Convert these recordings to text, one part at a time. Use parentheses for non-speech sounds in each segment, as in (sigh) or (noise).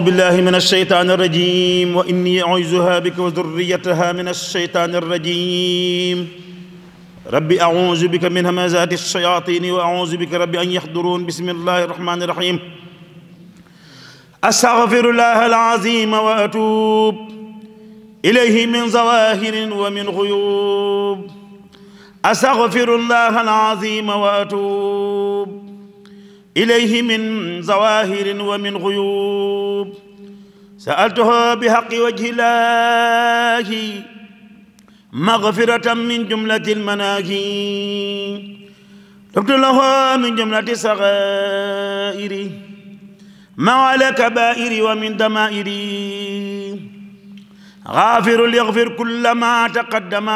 أعوذ بالله من الشيطان الرجيم وإني أعوذها بك وذريتها من الشيطان الرجيم ربي أعوذ بك من همزات الشياطين وأعوذ بك ربي أن يحضرون بسم الله الرحمن الرحيم أستغفر الله العظيم وأتوب إليه من ظواهر ومن غيوب أستغفر الله العظيم وأتوب إليه من ظواهر ومن غيوب سألته بحق وجه الله مغفرة من جملة المناهي تبت له من جملة صغائري ما على كبائري ومن دمائري غافر ليغفر كل ما تقدم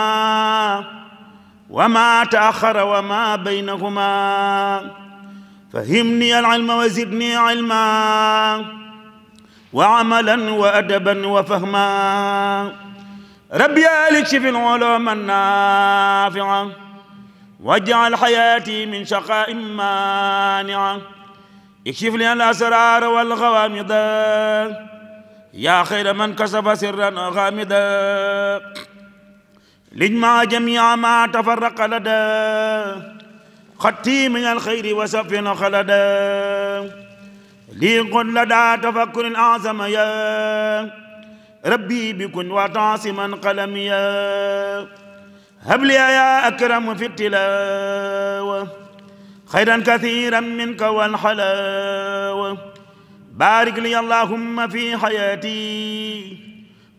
وما تأخر وما بينهما فهمني العلم وزدني علما وعملا وأدبا وفهما ربي أكشف العلوم النافعة واجعل حياتي من شقاء مانعة اكشف لي الأسرار والغوامض يا خير من كسب سرا غامضا لجمع جميع ما تفرق لدى خطي من الخير وسف خلدا لي قل لدى تفكر أعظم يا ربي بكن وتعصما قلمي هب لي يا أكرم في التلاوة خيرا كثيرا منك والحلاوة بارك لي اللهم في حياتي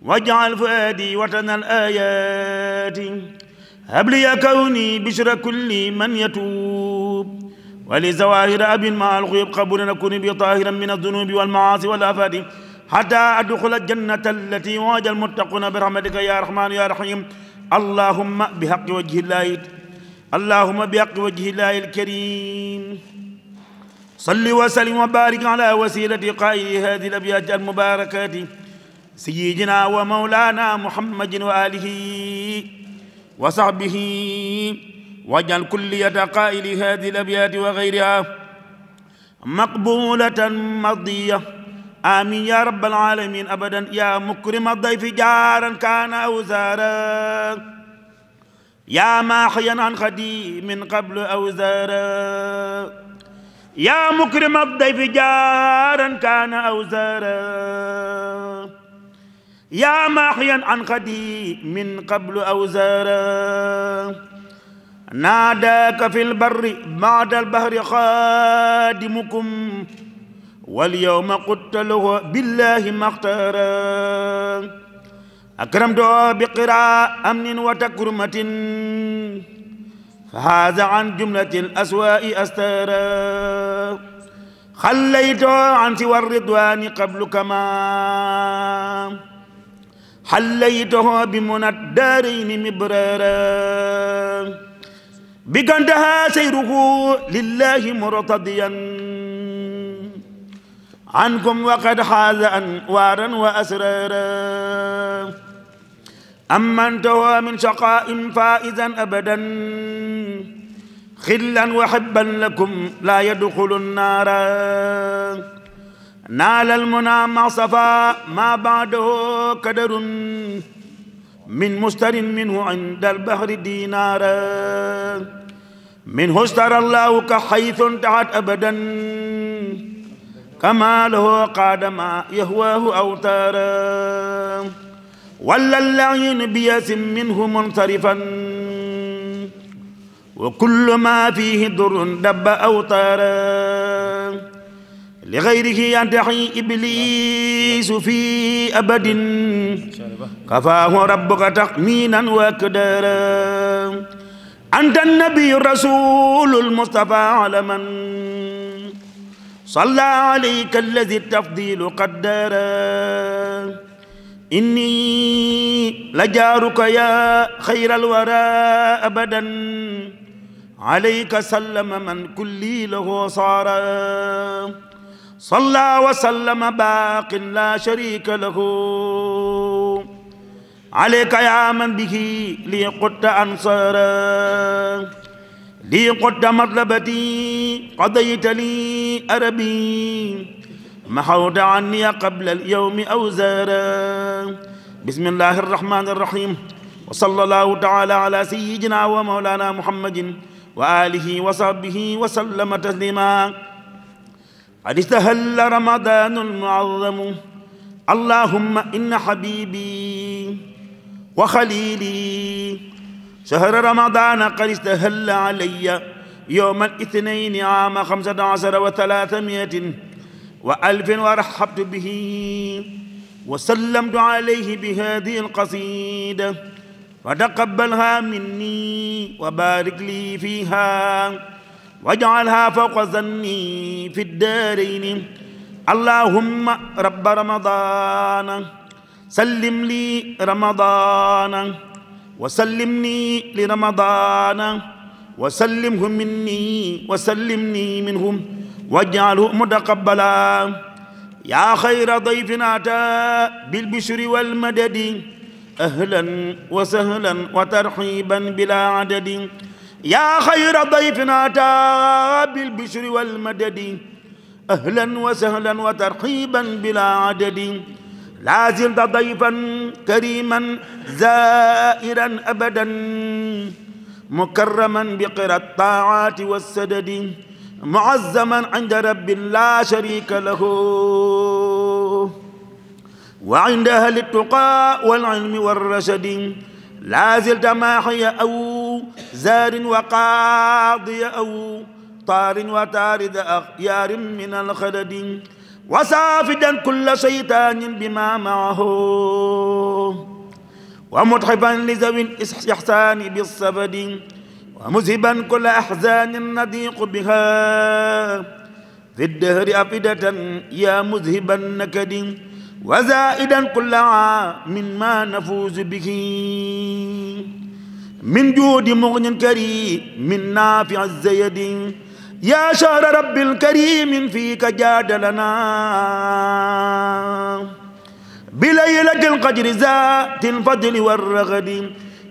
واجعل فؤادي وطن الآيات هب لي كوني بشر كل من يتوب ولزواهر أب مع الغيب قبول نكون بطاهرا طاهرا من الذنوب والمعاصي والآفات حتى أدخل الجنة التي واجه المتقون برحمتك يا رحمن يا رحيم اللهم بحق وجه الله اللهم بحق وجه الله الكريم صل وسلم وبارك على وسيلة قائل هذه الأبيات المباركات سيدنا ومولانا محمد وآله وصحبه واجعل كلية قائل هذه الأبيات وغيرها مقبولة مرضية آمين يا رب العالمين أبدا يا مكرم الضيف جارا كان أو زارا يا ماحيا عن خدي من قبل أو زارا يا مكرم الضيف جارا كان أو زارا يا ماحيا عن خدي من قبل أو زارا ناداك في البر بعد البحر خادمكم واليوم قلت له بالله ما اختار دعاء بقراء أمن وتكرمة فهذا عن جملة الأسواء أستارا خليت عن سوى الرضوان قبل كما حليته بمنى الدارين مبرارا بغندها سيره لله مرتضيا عنكم وقد حاز أنوارا وأسرارا أما انتهى من شقاء فائزا أبدا خلا وحبا لكم لا يدخل النار نال المنى مع صفا ما بعده قدر من مستر منه عند البحر دينارا منه استر الله كحيث انتهت أبدا كما له قاد ما يهواه أوتارا ولا اللعين بياس منه منصرفا وكل ما فيه در دب أوتارا لغيره يدعي إبليس في أبد كفاه ربك تقمينا وكدارا أنت النبي الرسول المصطفى علما صلى عليك الذي التفضيل قدرا إني لجارك يا خير الورى أبدا عليك سلم من كلي له صارا صلى وسلم باق لا شريك له عليك يا من به لي قد أنصارا لي قد مطلبتي قضيت لي أربي محود عني قبل اليوم أوزارا بسم الله الرحمن الرحيم وصلى الله تعالى على سيدنا ومولانا محمد وآله وصحبه وسلم تسليما قد استهل رمضان المعظم اللهم إن حبيبي وخليلي شهر رمضان قد استهل علي يوم الاثنين عام خمسة عشر وثلاثمائة وألف ورحبت به وسلمت عليه بهذه القصيدة فتقبلها مني وبارك لي فيها واجعلها فوق ظني في الدارين اللهم رب رمضان سلم لي رمضان وسلمني لرمضان وسلمه مني وسلمني منهم واجعله متقبلا يا خير ضيف أتى بالبشر والمدد أهلا وسهلا وترحيبا بلا عدد يا خير ضيف أتى بالبشر والمدد أهلا وسهلا وترحيبا بلا عدد لا زلت ضيفا كريما زائرا أبدا مكرما بقرى الطاعات والسدد معزما عند رب لا شريك له وعند أهل التقى والعلم والرشد لا زلت ما حي أول زار وقاضي أو طار وتارد أخيار من الخلد وسافدا كل شيطان بما معه ومتحفا لذوي الإحسان بالصبد ومذهبا كل أحزان نضيق بها في الدهر أفدة يا مذهب النكد وزائدا كل عام ما نفوز به من جود مغن كريم من نافع الزيد يا شهر رب الكريم فيك جاد لنا بليلة القدر ذات الفضل والرغد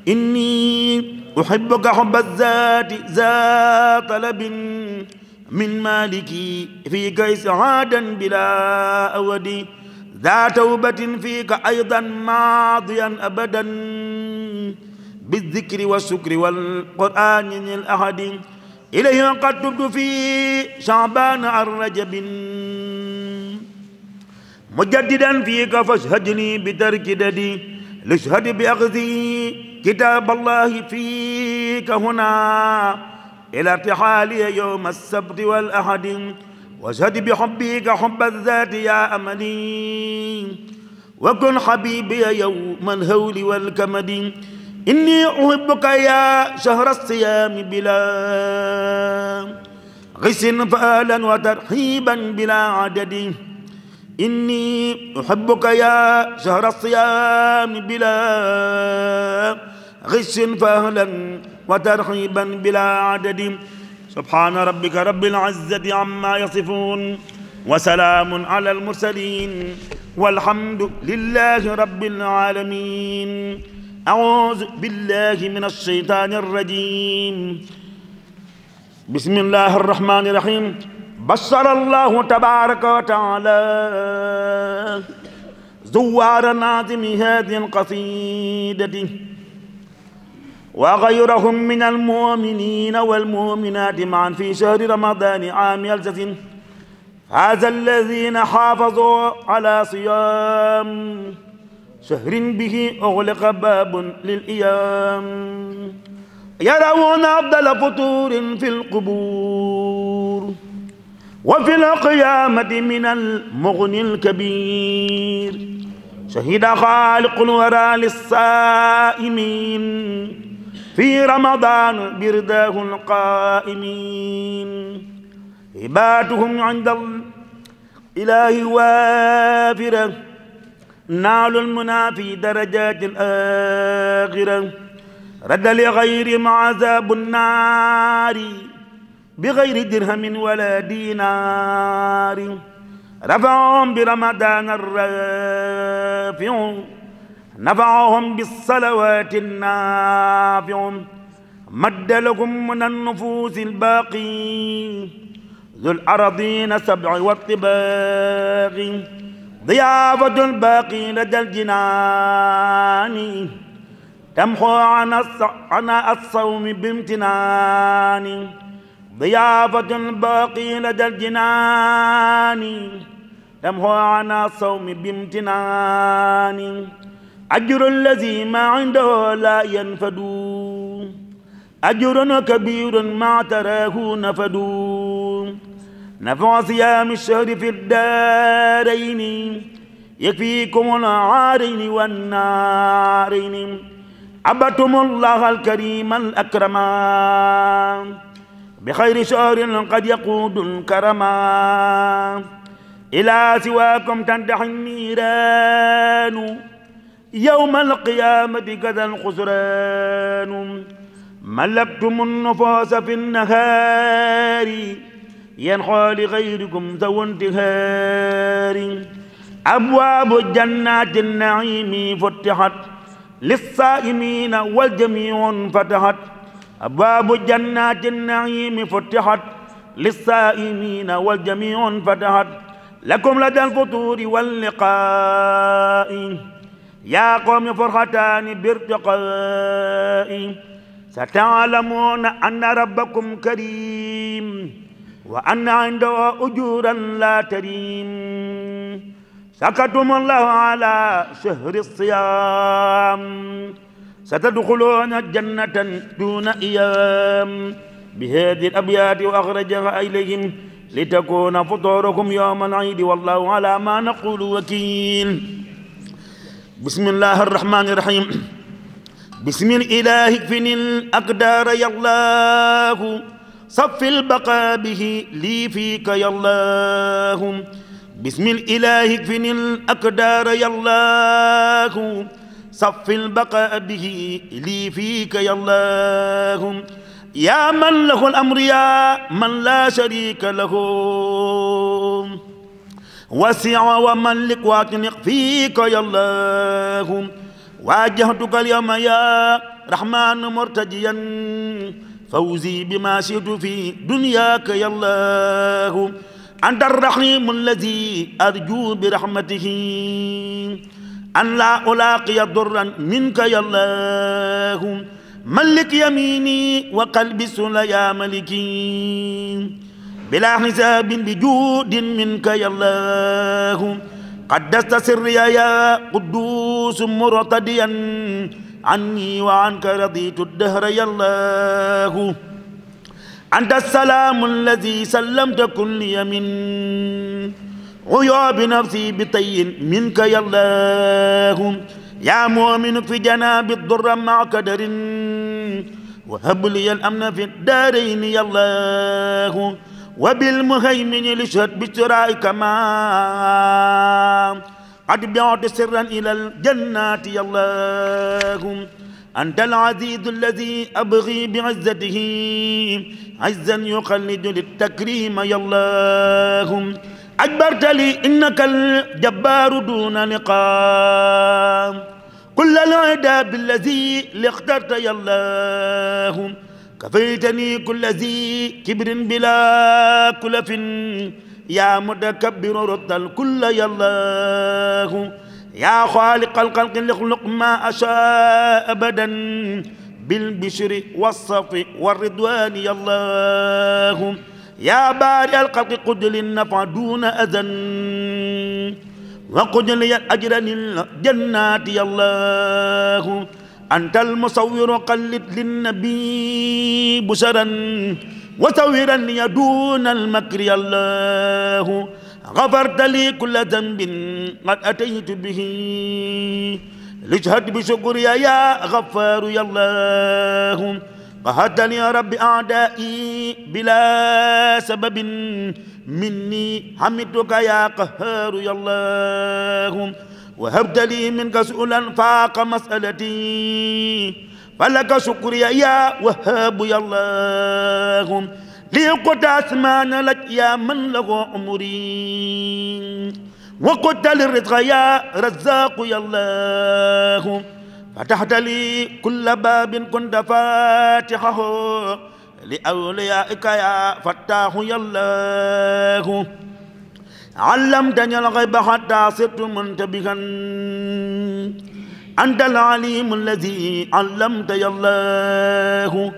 إني أحبك حب الذات ذا طلب من مالكي فيك إسعادا بلا أود ذا توبة فيك أيضا ماضيا أبدا بالذكر والشكر والقرآن الأحد إليه قد تبت في شعبان الرجب مجددا فيك فاشهدني بترك ددي لاشهد بأخذي كتاب الله فيك هنا إلى ارتحالي يوم السبت والأحد واشهد بحبك حب الذات يا أملي وكن حبيبي يوم الهول والكمد إني أحبك يا شهر الصيام بلا غس فآلا وترحيبا بلا عدد إني أحبك يا شهر الصيام بلا غس فهلا وترحيبا بلا عدد سبحان ربك رب العزة عما يصفون وسلام على المرسلين والحمد لله رب العالمين أعوذ بالله من الشيطان الرجيم بسم الله الرحمن الرحيم بشر الله تبارك وتعالى زوار ناظم هذه القصيدة وغيرهم من المؤمنين والمؤمنات معا في شهر رمضان عام يلزم هذا الذين حافظوا على صيام شهر به أغلق باب للإيام يرون أفضل فطور في القبور وفي القيامة من المغني الكبير شهد خالق الورى للصائمين في رمضان برداه القائمين عبادهم عند الإله وافره نال المنى في درجات الآخرة رد لغير عذاب النار بغير درهم ولا دينار رفعهم برمضان الرافع نفعهم بالصلوات النافع مد لهم من النفوس الباقي ذو الأرضين سبع والطباق ضيافة الباقي لدى الجنان تمحو عن الصوم بامتنان ضيافة الباقي لدى الجنان تمحو عن الصوم بامتنان أجر الذي ما عنده لا ينفد أجر كبير ما تراه نفدو نفع صيام الشهر في الدارين يكفيكم العارين والنارين عبدتم الله الكريم الأكرم بخير شهر قد يقود الكرم إلى سواكم تندح النيران يوم القيامة كذا الخسران ملكتم النفوس في النهار ينحى لغيركم ذو انتهار أبواب جنات النعيم فتحت للصائمين والجميع فتحت أبواب جنات النعيم فتحت للصائمين والجميع فتحت لكم لدى الفطور واللقاء يا قوم فرحتان بارتقاء ستعلمون أن ربكم كريم وأن عنده أجورا لا تريم سكتم الله على شهر الصيام ستدخلون جنة دون إيام بهذه الأبيات وأخرجها إليهم لتكون فطوركم يوم العيد والله على ما نقول وكيل بسم الله الرحمن الرحيم بسم الإله اكفني الأقدار يا الله صف البقاء به لي فيك يا الله بسم الإله اكفني الأقدار يا الله صف البقاء به لي فيك يا الله يا من له الأمر يا من لا شريك له وسع ومن واطلق فيك يا الله واجهتك اليوم يا رحمن مرتجيا فوزي بما شئت في دنياك يا الله أنت الرحيم الذي أرجو برحمته أن لا ألاقي ضرا منك يا الله ملك يميني وقلب سلى يا ملكي بلا حساب بجود منك يا الله قدست سري يا قدوس مرتديا عني وعنك رضيت الدهر يا الله أنت السلام الذي سلمت كل يمين عياب نفسي بطي منك يا الله يا مؤمن في جناب الضر مع قدر وهب لي الأمن في الدارين يا الله وبالمهيمن لشهد بشرائك ما قد بعد سرا إلى الجنات يا الله أنت العزيز الذي أبغي بعزته عزا يقلد للتكريم يا الله أجبرت لي إنك الجبار دون نقام كل العداء بالذي لاخترت يا الله كفيتني كل ذي كبر بلا كلف يا متكبر رد الكل يا الله يا خالق الخلق لخلق ما أشاء أبدا بالبشر والصف والرضوان يا الله يا بارئ الخلق قد للنفع دون أذى وقد لي أجر للجنات يا الله أنت المصور قلد للنبي بشرا وتوهيرا لي دون المكر الله غفرت لي كل ذنب قد أتيت به لجهد بشكر يا غفار يا الله قهدني يا رب أعدائي بلا سبب مني حمدك يا قهار يا الله وهبت لي منك سؤلا فاق مسألتي فلك شكر يا وهاب يا الله لي قد أسمان لك يا من له عمري وقد الرزق يا رزاق يا الله فتحت لي كل باب كنت فاتحه لأوليائك يا فتاح يا الله علمتني الغيب حتى صرت منتبها أنت العليم الذي علمت يا الله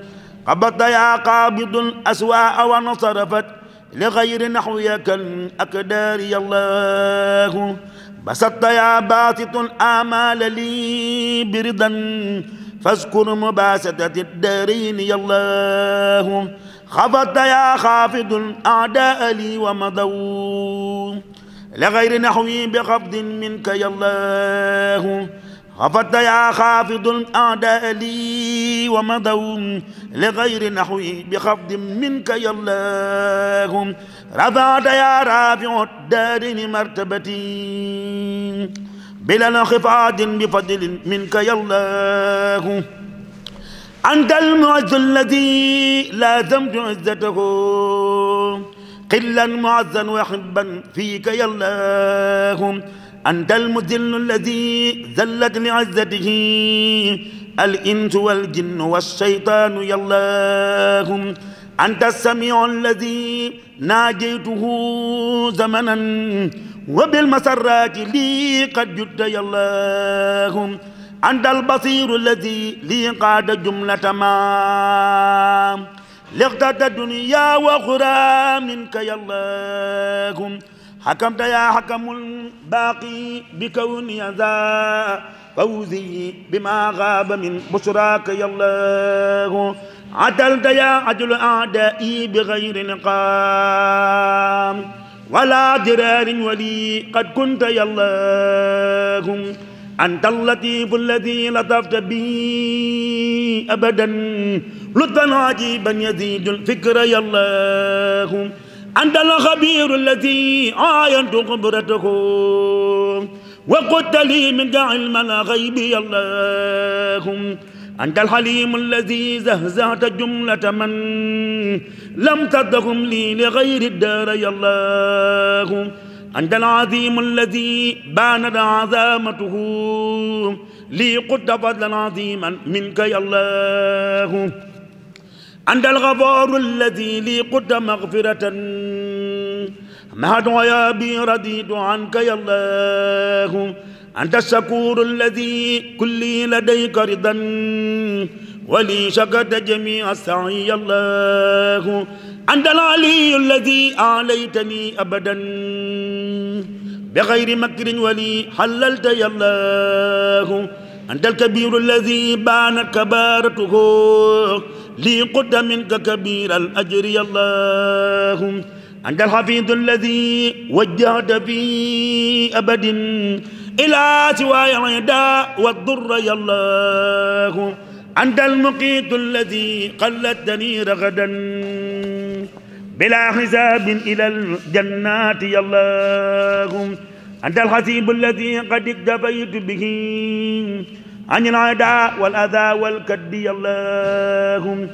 قبضت يا قابض الأسواء ونصرفت لغير نحوك الأقدار يا الله بسطت يا باسط الآمال لي برضا فاذكر مباسطة الدارين يا الله خفضت يا خافض الأعداء لي ومضوا لغير نحوي بخفض منك يا الله غفت يا خافض الأعداء لي ومضوا لغير نحوي بخفض منك يا الله رفعت يا رافع الدار مرتبتي بلا انخفاض بفضل منك يا الله أنت المعز الذي لازمت عزته قلا معزا وحبا فيك يا الله أنت المذل الذي ذلت لعزته الإنس والجن والشيطان يا الله أنت السميع الذي ناجيته زمنا وبالمسرات لي قد جد يا الله أنت البصير الذي لي قاد جملة ما لقدت الدنيا وخرى منك يا الله حكمت يا حكم الباقي بكوني ذا فوزي بما غاب من بشراك يا الله عدلت يا عدل أعدائي بغير نقام ولا درار ولي قد كنت يا الله أنت اللطيف الذي لطفت بي أبدا لطفا عجيبا يزيد الفكر يا الله أنت الخبير الذي عاينت قبرته وقلت لي من علم الغيب اللهم أنت الحليم الذي زهزعت جملة من لم تدهم لي لغير الدار يا الله أنت العظيم الذي بانت عظامته لي قد فضلا عظيما منك يا الله أنت الغفار الذي لي قد مغفرة مهد ويا بي رديد عنك يا الله أنت الشكور الذي كلي لديك رضا ولي شكت جميع السعي يا الله أنت العلي الذي أعليتني أبدا بغير مكر ولي حللت يا الله أنت الكبير الذي بانت كبارته لي قد منك كبير الأجر اللهم أنت الحفيظ الذي وجهت في أبد إلى سواي الرداء والضر يا الله أنت المقيت الذي قلتني رغدا بلا حساب إلى الجنات يا الله أنت الحسيب الذي قد اكتفيت به عن العداء والأذى والكد اللهم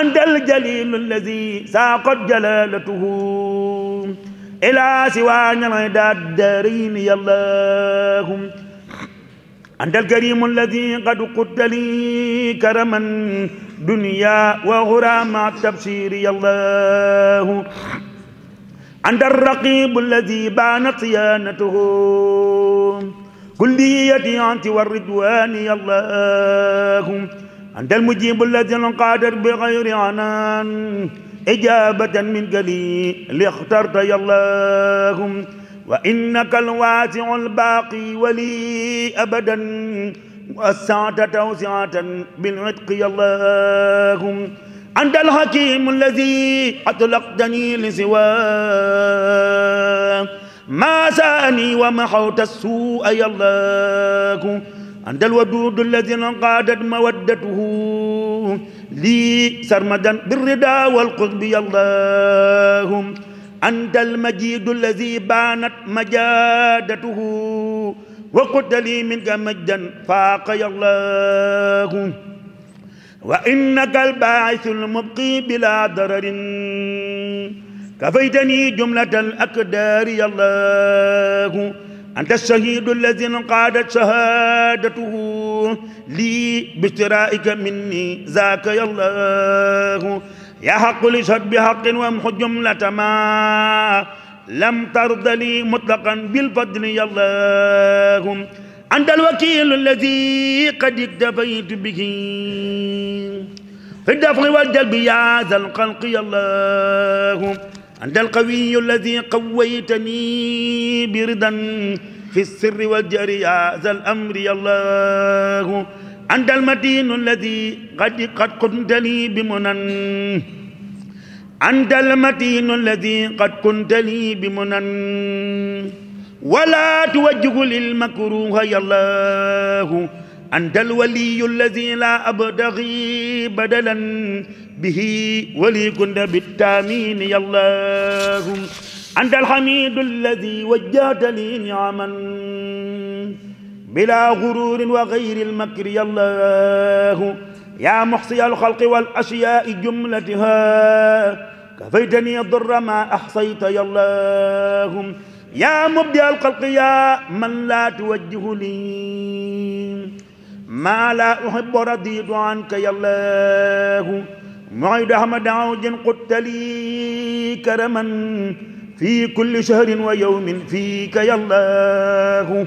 أنت الجليل الذي ساقت جلالته إلى سوان العداء الدارين اللهم أنت الكريم الذي قد قد لي كرما دنيا وغرى مع التبشير يا الله أنت الرقيب الذي بانت صيانته كليتي أنت والرضوان يا الله أنت المجيب الذي قادر بغير عنان إجابة من قليل اخترت يا الله وإنك الواسع الباقي ولي أبدا وسعت توسعة بالعتق يا الله أنت الحكيم الذي أطلقتني لسواه ما ساني ومحوت السوء يا الله عند الودود الذي انقادت مودته لي سرمدا بالرضا والقطب يا الله أنت المجيد الذي بانت مجادته وقلت لي منك مجدا فاق يا الله وإنك الباعث المبقي بلا ضرر كفيتني جملة الأقدار يا الله أنت الشهيد الذي انقادت شهادته لي باشترائك مني ذاك يا الله يا حق لشهد بحق وامحو جملة ما لم ترض لي مطلقا بالفضل يا الله أنت الوكيل الذي قد اكتفيت به في الدفع والجلب يا ذا الخلق يا الله أنت القوي الذي قويتني بردا في السر والجري يا ذا الأمر يا الله أنت المتين الذي قد قد كنت لي بمنن أنت المتين الذي قد كنت لي بمنن ولا توجه للمكروه يا الله أنت الولي الذي لا أبتغي بدلا به ولي بالتامين يا الله أنت الحميد الذي وجهت لي نعما بلا غرور وغير المكر يا الله يا محصي الخلق والأشياء جملتها كفيتني الضر ما أحصيت يا الله يا مبدع الخلق يا من لا توجه لي ما لا أحب رضيت عنك يا الله معيد أحمد عوج قدت لي كرما في كل شهر ويوم فيك يا الله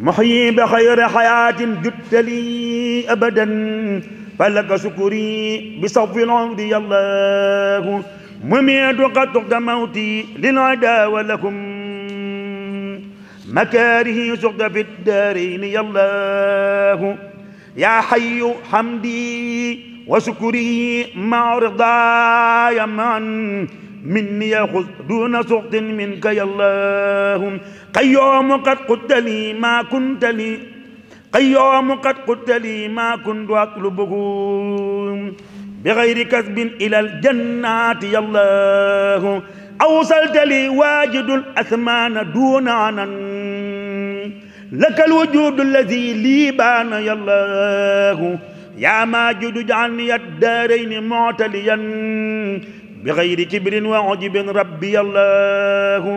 محيي بخير حياة جدت لي أبدا فلك شكري بصف العود يا الله مميت قد موتي للعدا ولكم مكاره سقط في الدارين يا الله يا حي حمدي وشكري معرضا يا من مني يأخذ دون سخط منك يا الله قيوم قد قلت لي ما كنت لي قيوم قد قلت لي ما كنت أطلبه بغير كسب إلى الجنات يا الله أوصلت لي واجد الأثمان دون عنا لك الوجود الذي لي بان يا الله yaa maa judu jaalni daarayni mu'taliyan bi xayri kibrin wa ujbin rabbi allahu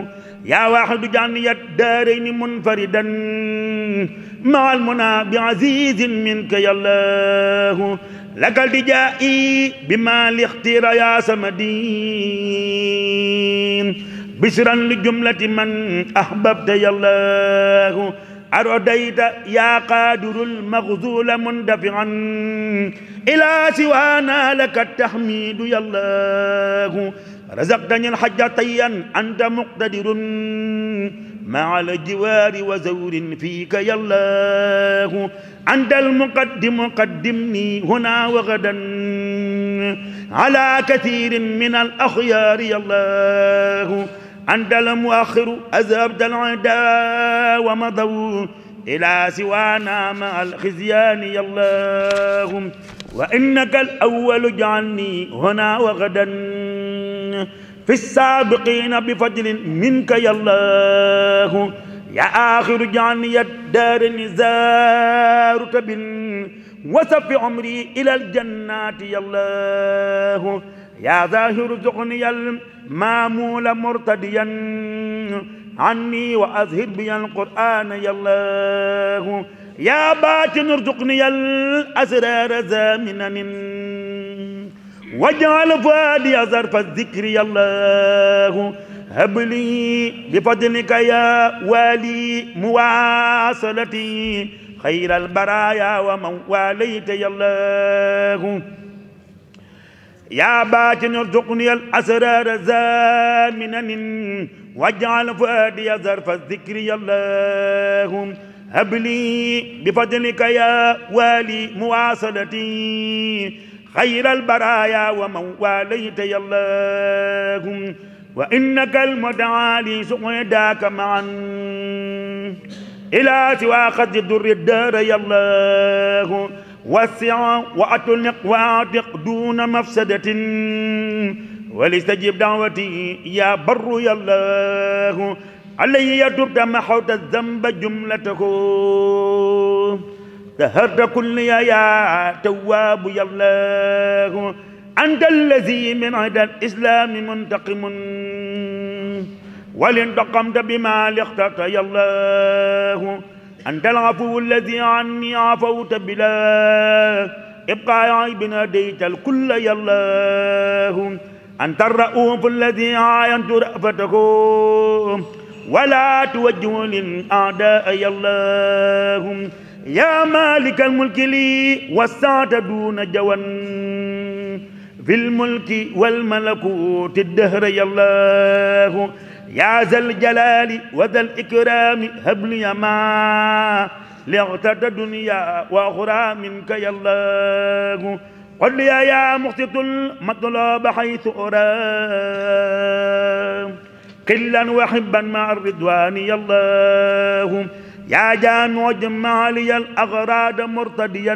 yaa waaxidu jaalni daarayni munfaridan maal munaa bi azizin minka yallahu lakal dijaa'i bi maa lixtira yaa samadin bishran li jumlati man ahbabta yallahu أرديت يا قادر المغزول مندفعا إلى سوانا لك التحميد يا الله رزقتني الحج طيا أنت مقتدر مع الجوار وزور فيك يا الله أنت المقدم قدمني هنا وغدا على كثير من الأخيار يا الله أنت المؤخر أذهبت العدا ومضوا إلى سوانا مع الخزيان يا الله وإنك الأول جعلني هنا وغدا في السابقين بفضل منك يا الله يا آخر جعلني الدار نزار تبن وسف عمري إلى الجنات يا الله يا ظاهر ارزقني المامول مرتديا عني وأزهد بي القرآن يا الله يا باطن ارزقني الأسرار زامنا واجعل فؤادي ظرف الذكر يا الله هب لي بفضلك يا والي مواصلتي خير البرايا ومن واليت يا الله يا باطن ارزقني الأسرار زامنا واجعل فؤادي ظرف الذكر يا اللهم هب لي بفضلك يا والي مواصلتي خير البرايا ومن واليت يا اللهم وإنك المتعالي سقيداك معا إلى سوى خد الدر الدار يا اللهم واسع وأتوا واعتق دون مفسدة ولستجب دعوتي يا بر يا الله علي يتوب محوت الذنب جملته تهرت كل يا يا تواب يا الله أنت الذي من عدا الإسلام منتقم ولن تقمت بما لختك يا الله أنت العفو الذي عني عفوت بلا ابقى يا ابن أديت الكل يا الله أنت الرؤوف الذي عاينت رأفته ولا توجه للأعداء يا الله يا مالك الملك لي والسعة دون جوان في الملك والملكوت الدهر يا الله يا ذا الجلال وذا الإكرام هب لي ما لاغتدى دنيا وأخرى منك يا الله قل لي يا مخطط المطلوب حيث أرى قلا وحبا مع الرضوان يا الله يا جان وجمع لي الأغراض مرتديا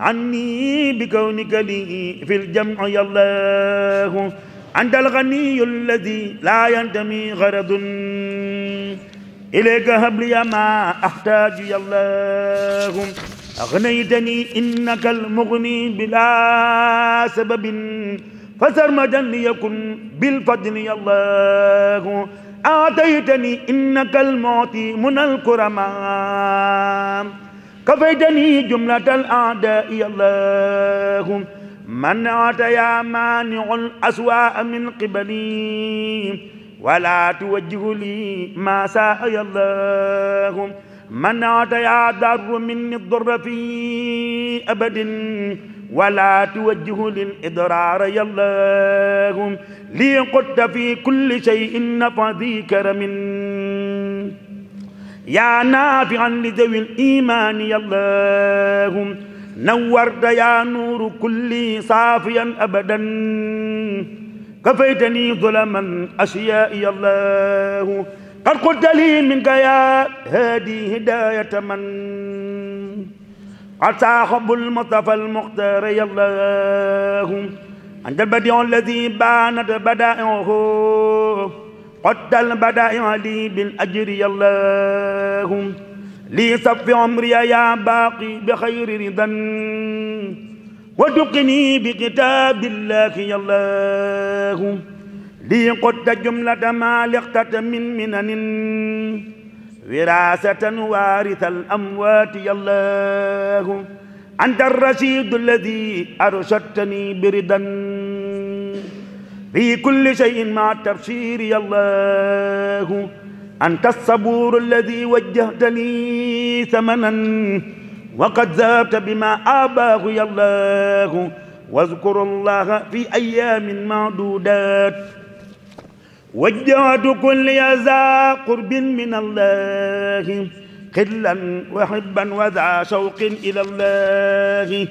عني بكونك لي في الجمع يا الله عند الغني الذي لا ينتمي غرض إليك هب لي ما أحتاج يا الله أغنيتني إنك المغني بلا سبب فسرمدا ليكن بالفضل يا الله آتيتني إنك المعطي من الكرماء كفيتني جملة الأعداء يا الله من يا مانع الأسواء من قبلي ولا توجه لي ما ساء الله من يا ضر مني الضر في أبد ولا توجه للإضرار يا الله لي قد في كل شيء نفذي كرم يا نافعا لذوي الإيمان يا الله نورت يا نور كل صافيا أبدا كفيتني ظلما أشيائي الله قد قلت لي منك يا هادي هداية من عسى حب المصطفى المختار يا الله أنت البديع الذي بانت بدائعه قد البدائع لي بالأجر يا الله لي صف عمري يا باقي بخير رضا ودقني بكتاب الله يا الله لي قد جملة ما لقتت من منن وراثة وارث الأموات يا الله أنت الرشيد الذي أرشدتني بردا في كل شيء مع التبشير يا الله أنت الصبور الذي وجهت لي ثمنا وقد ذهبت بما آباه يا الله واذكر الله في أيام معدودات وجهت كل ذا قرب من الله خلا وحبا وذا شوق إلى الله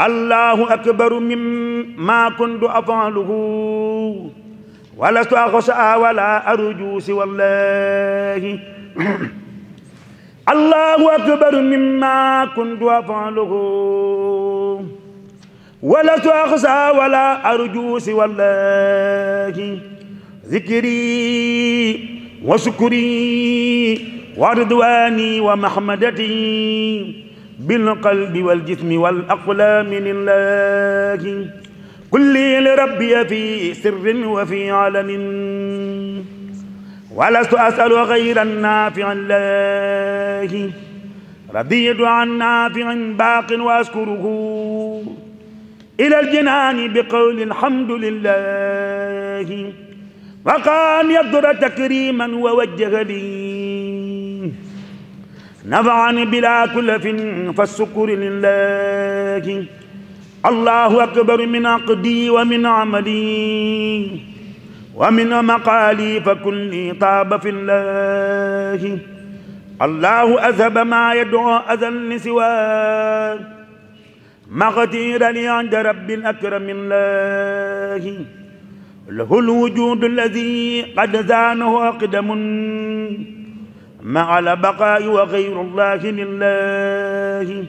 الله أكبر مما كنت أفعله ولست أخشى ولا أرجو سوى الله (clears throat) الله أكبر مما كنت أفعله ولست أخشى ولا أرجو سوى الله ذكري وشكري ورضواني ومحمدتي بالقلب والجسم والأقلام لله لي لربي في سر وفي علن ولست أسأل غير النافع الله رضيت عن نافع باق وأشكره إلى الجنان بقول الحمد لله وقام يضر تكريما ووجه لي نفعني بلا كلف فالشكر لله الله أكبر من عقدي ومن عملي ومن مقالي فكلي طاب في الله الله أذهب ما يدعو أذى لسواه مغدير لي عند رب الأكرم الله له الوجود الذي قد زانه أقدم مع البقاء وغير الله لله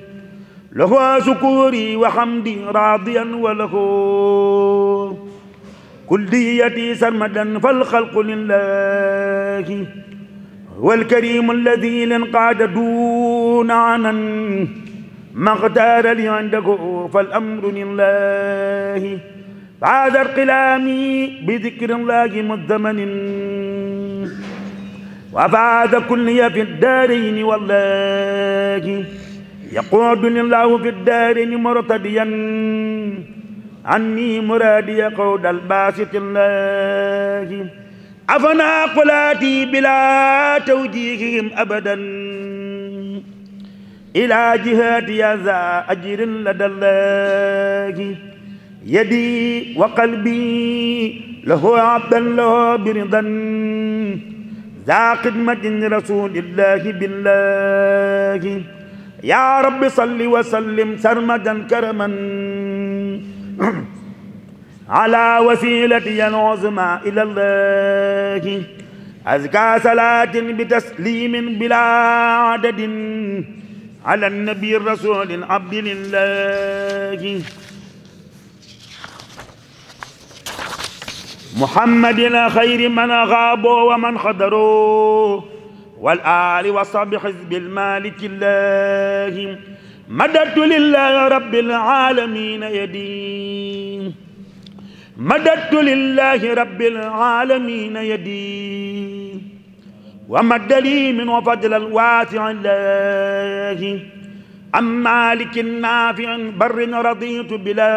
له شكوري وحمدي راضيا وله كليتي سرمدا فالخلق لله والكريم الذي انقاد دون عنا ما اختار لي عنده فالامر لله هذا القلامي بذكر الله مزمن وبعد كلي في الدارين والله يقودني الله في الدارين مرتديا عني مرادي قود الباسط الله أفنى قلاتي بلا توجيههم أبدا إلى جهاتي ذا أجر لدى الله يدي وقلبي له عبدا له برضا ذا خدمة رسول الله بالله يا رب صل وسلم سرمدا كرما على وسيلتي العظمى إلى الله أزكى صلاة بتسليم بلا عدد على النبي الرسول عبد الله محمد خير من غابوا ومن خضروا والآل وصحب حزب المالك الله مددت لله رب العالمين يدي مددت لله رب العالمين يدي ومد لي من وفضل الواسع الله أم مالك نافع بر رضيت بلا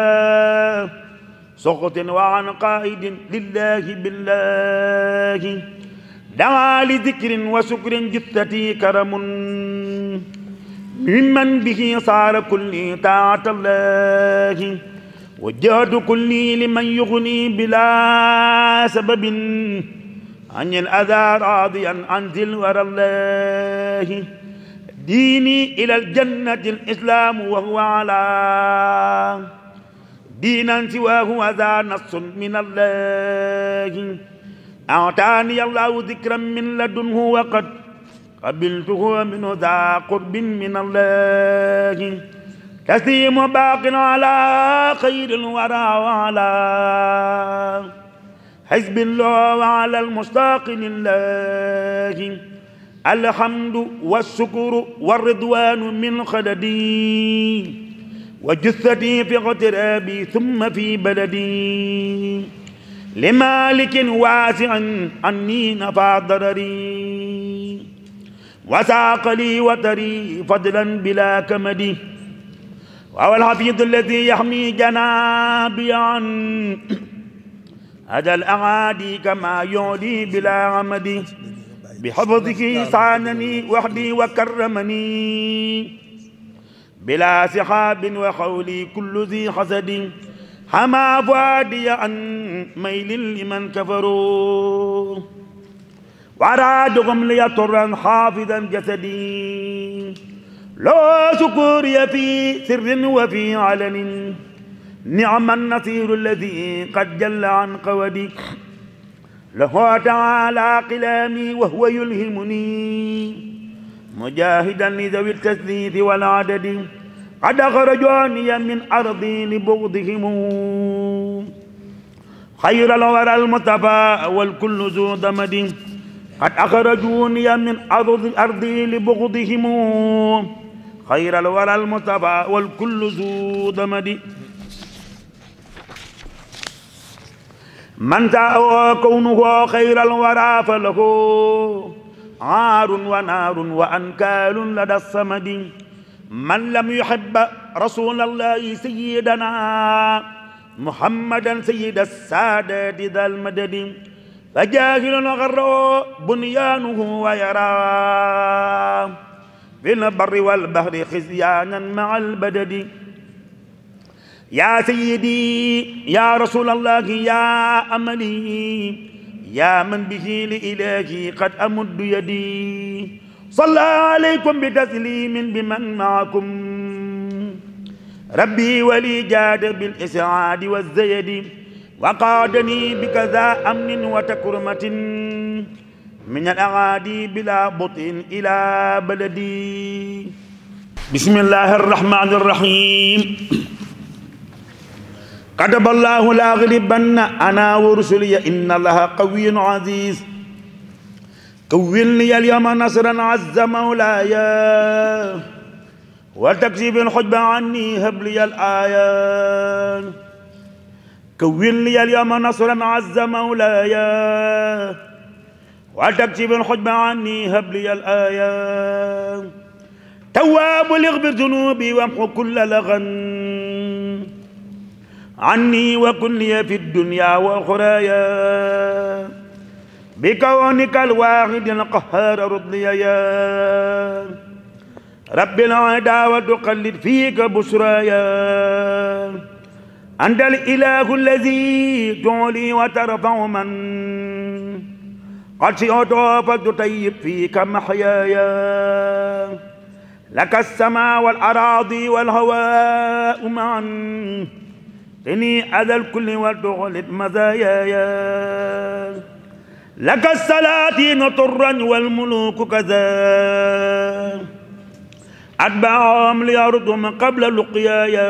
سخط وعن قائد لله بالله دعا لذكر وشكر جثتي كرم ممن به صار كلي طاعة الله وجهد كلي لمن يغني بلا سبب عن الأذى راضيا عن ذي الورى الله ديني إلى الجنة الإسلام وهو على دينا سواه أذى نص من الله أعطاني الله ذكرا من لدنه وقد قبلته من ذا قرب من الله كثيم باق على خير الورى وعلى حزب الله وعلى المشتاق لله الحمد والشكر والرضوان من خلدي وجثتي في اغترابي ثم في بلدي لمالك واسع عني نفع ضرري وساق لي وتري فضلا بلا كمد وهو الحفيظ الذي يحمي جنابي عن هذا الأعادي كما يعدي بلا عمد بحفظه صانني وحدي وكرمني بلا سحاب وخولي كل ذي حسد هما فؤادي ان ميل لمن كفروا وأرادهم ليطرا حافظا جسدي لو سكوري في سر وفي علن نعم النصير الذي قد جل عن قودي له تعالى قلامي وهو يلهمني مجاهدا لذوي التسليث والعدد أدغرجوني من أرضي لبغضهم خير الورى المتبى والكل ذو دمد قد أخرجوني من أرض أرضي لبغضهم خير الورى المتبى والكل ذو دمد من تأوى كونه خير الورى فله عار ونار وأنكال لدى الصمد من لم يحب رسول الله سيدنا محمدا سيد السادات ذا المدد فجاهل غر بنيانه ويرى في البر والبحر خزيانا مع البدد يا سيدي يا رسول الله يا أملي يا من به لإلهي قد أمد يدي صلى عليكم بتسليم بمن معكم ربي ولي جاد بالإسعاد والزيد وقادني بكذا أمن وتكرمة من الأعادي بلا بطء إلى بلدي بسم الله الرحمن الرحيم كتب الله لا غلبن أنا ورسلي إن الله قوي عزيز كون لي اليوم نصرا عز مولاي ولتكذيب الحجب عني هب لي الآية كون لي اليوم نصرا عز مولاي ولتكذيب الحجب عني هب لي الآية تواب اغفر ذنوبي وامحو كل لغن عني وكن لي في الدنيا والخرايا بكونك الواحد القهار رضي يا رب العداوة تقلد فيك بشرايا أنت الإله الذي تعلي وترفع من قد شئت فتطيب فيك محيايا لك السماء والأراضي والهواء معا تني أذى الكل وتغلد مزايايا لك السلاطين طرا والملوك كذا أتبعهم لأرضهم قبل لقيايا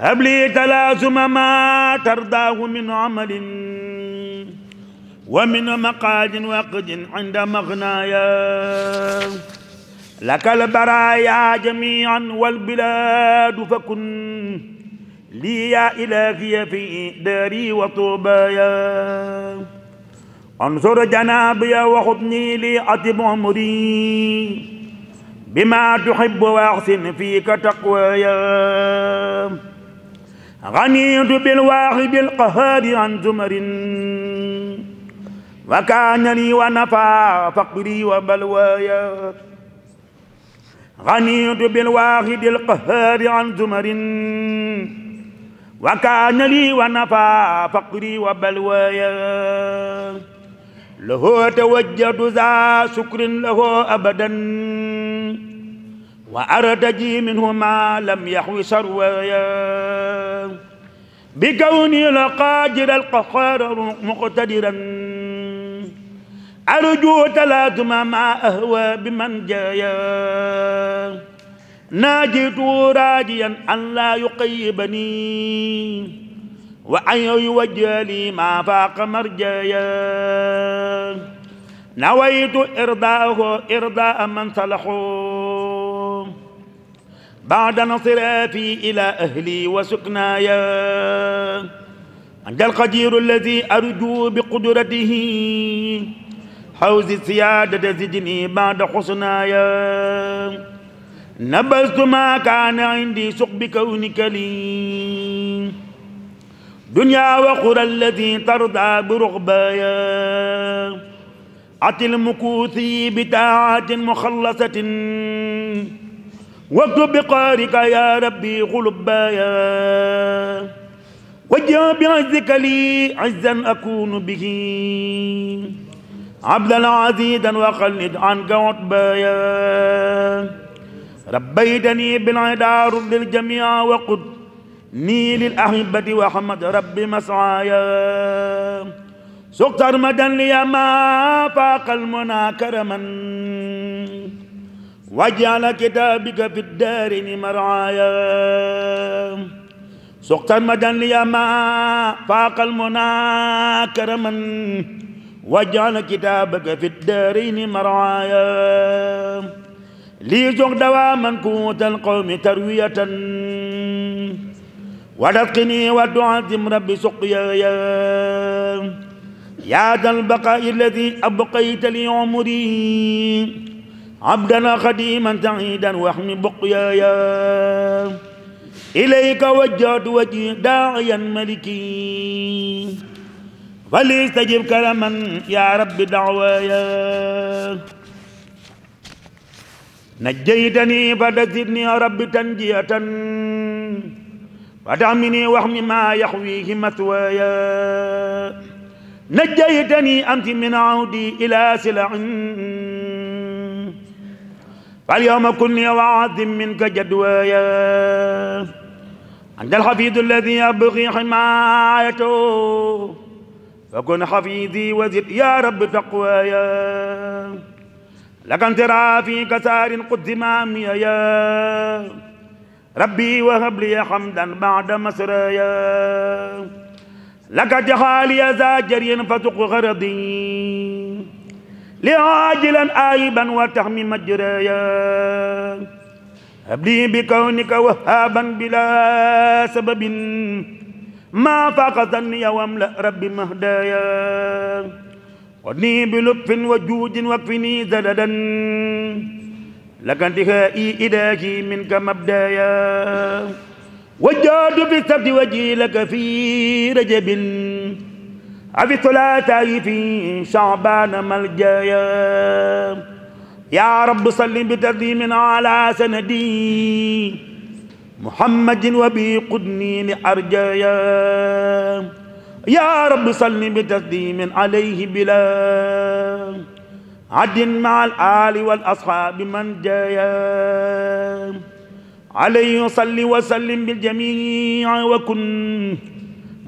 هب لي تلازم ما ترضاه من عمل ومن مقاد وقد عند مغنايا لك البرايا جميعا والبلاد فكن لي يا إلهي في داري وطوبايا انصر جنابي وخذني لي أطب عمري بما تحب وأحسن فيك تقوايا غنيت بالواحد بالقهار عن زمر وكان لي ونفى فقري وبلوايا غنيت بالواحد القهار عن زمر وكان لي ونفى فقري وبلوايا له توجد ذا شكر له أبدا وأرتجي منه ما لم يحو شرويا بكوني لقادر القهار مقتدرا أرجو تلازم ما أهوى بمن جايا ناجيت راجيا أن لا يقيبني وأن يوجه لي ما فاق مرجايا نويت إرضاءه إرضاء من صلحوا بعد انصرافي إلى أهلي وسكنايا أنت القدير الذي أرجو بقدرته حوز السيادة زدني بعد حسنايا نبذت ما كان عندي سق بكونك لي دنيا وقرى الذي ترضى برغبايا أتي المكوثي بتاعات مخلصة واكتب بقارك يا ربي غلبايا وجه بعزك لي عزا أكون به عبدا عزيزا وخلد عنك عتبايا ربيتني بالعدا رب الجميع وقد ني للأحبة وحمد رب مسعايا سكتر مدن لي ما فاق المنى كرما واجعل كتابك في الدارين مرعايا سقط المدن لي ما فاق المنى كرما واجعل كتابك في الدارين مرعايا لي دوا دواما كوت القوم تروية وتقني وتعظم ربي سقيا يا ذا البقاء الذي أبقيت لي عمري عبدنا خديما تعيدا واحمي بقيايا إليك وجهت وجهي داعيا ملكي فليستجب كرما يا رب دعوايا نجيتني فدزدني يا رب تنجية ودعمني واحمي ما يحويه مثوايا نجيتني أنت من عودي إلى سلع فاليوم كن وعظم منك جدوايا أنت الحفيظ الذي يبغي حمايته فكن حفيظي وزد يا رب تقوايا لكن ترى في كسار قدما يا ربي وهب لي حمدا بعد مسرايا لك جهالي زاجريا فتق غرضي لعاجلا آيبا وتحمي مجرايا هب لي بكونك وهابا بلا سبب ما فاق ظني واملأ ربي مهدايا خذني بلطف وجود واكفني زددا لك انتهائي إلهي منك مبدايا وجاد في السبت وجهي لك في رجب أفي الثلاثاء في شعبان ملجايا يا رب صل بتسليم على سندي محمد وبي قدني لأرجايا يا رب صل بتسليم عليه بلا عد مع الآل والأصحاب من جايا عليه صل وسلم بالجميع وكن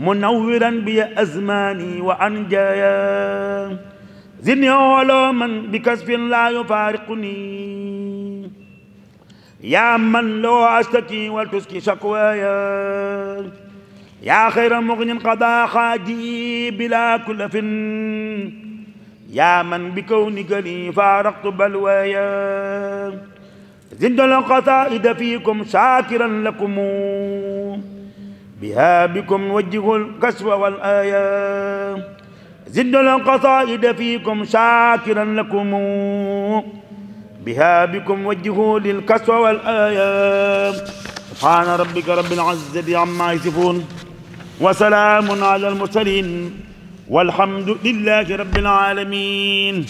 منورا بي أزماني زني زدني علوما بكسف لا يفارقني يا من لو أشتكي ولتسكي شكوايا يا خير مغن قضى حاجي بلا كلف يا من بكونك لي فارقت بلوايا زد القصائد فيكم شاكرا لكم بها بكم وجه القسوة والآية زد القصائد فيكم شاكرا لكم بها بكم وجه للكسوة والآية سبحان ربك رب العزة عما يصفون وسلام على المرسلين والحمد لله رب العالمين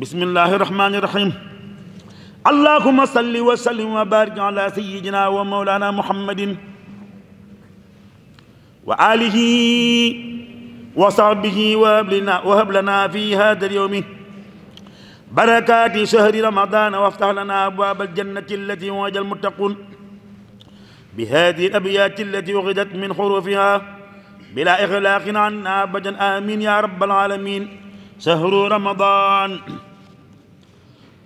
بسم الله الرحمن الرحيم اللهم صل وسلم وبارك على سيدنا ومولانا محمد وآله وصحبه وهب لنا, في هذا اليوم بركات شهر رمضان وافتح لنا أبواب الجنة التي وجد المتقون بهذه الأبيات التي أخذت من حروفها بلا إغلاق عنا أبدا آمين يا رب العالمين شهر رمضان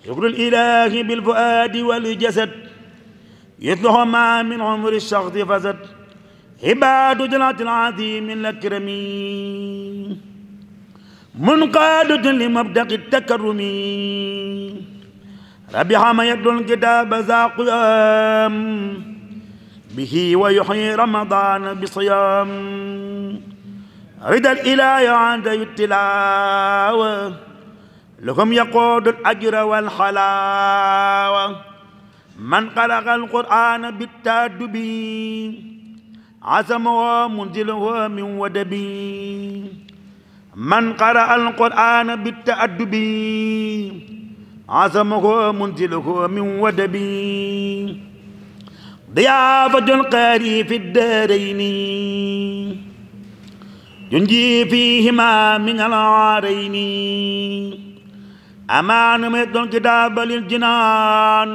شكر الإله بالفؤاد والجسد يطلع ما من عمر الشخص فزد عباد جلعة العظيم الأكرم منقادة لمبدأ التكرم ربح ما يدل الكتاب ذا قيام به ويحيي رمضان بصيام رضا الإله عند التلاوة لهم يقود الأجر والحلاوة من قلق القرآن بالتأدب عزمه منزله من ودب من قرأ القرآن بالتأدب عزمه منزله من ودب ضيافة قاري في الدارين ينجي فيهما من العارين أمان ميت الكتاب للجنان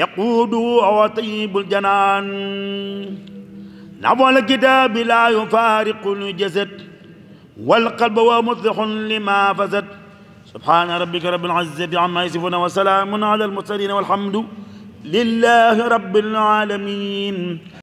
يقود وطيب الجنان نبع الكتاب لا يفارق الجسد والقلب ومطلق لما فسد سبحان ربك رب العزة عما يصفون وسلام على المرسلين والحمد لله رب العالمين